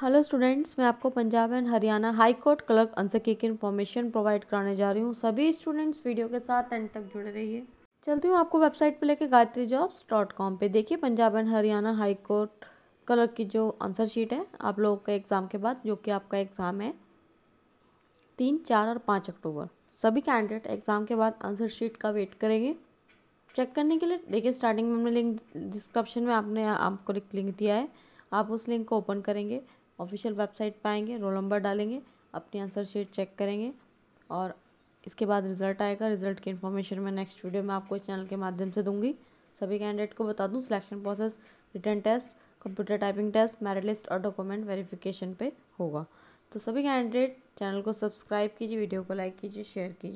hello students मैं आपको Punjab and Haryana high court clerk answer key information provide कराने जा रही हूँ सभी स्टूडेंट्स वीडियो के साथ एंड तक जुड़े रहिए चलती हूँ आपको वेबसाइट पर लेके गायत्री जॉब्स डॉट कॉम पर देखिए Punjab and Haryana high court clerk की जो आंसर शीट है आप लोगों के एग्ज़ाम के बाद जो कि आपका एग्ज़ाम है तीन चार और पाँच अक्टूबर सभी कैंडिडेट एग्ज़ाम के बाद आंसर शीट का वेट करेंगे चेक करने के लिए देखिए स्टार्टिंग में हमने लिंक डिस्क्रिप्शन में आपने आपको लिंक दिया है आप उस लिंक को ओपन करेंगे ऑफिशियल वेबसाइट पाएंगे रोल नंबर डालेंगे अपनी आंसर शीट चेक करेंगे और इसके बाद रिज़ल्ट आएगा रिज़ल्ट की इन्फॉर्मेशन मैं नेक्स्ट वीडियो में आपको इस चैनल के माध्यम से दूंगी सभी कैंडिडेट को बता दूं selection process written test computer typing test merit list और डॉक्यूमेंट वेरिफिकेशन पे होगा तो सभी कैंडिडेट चैनल को सब्सक्राइब कीजिए वीडियो को लाइक कीजिए शेयर कीजिए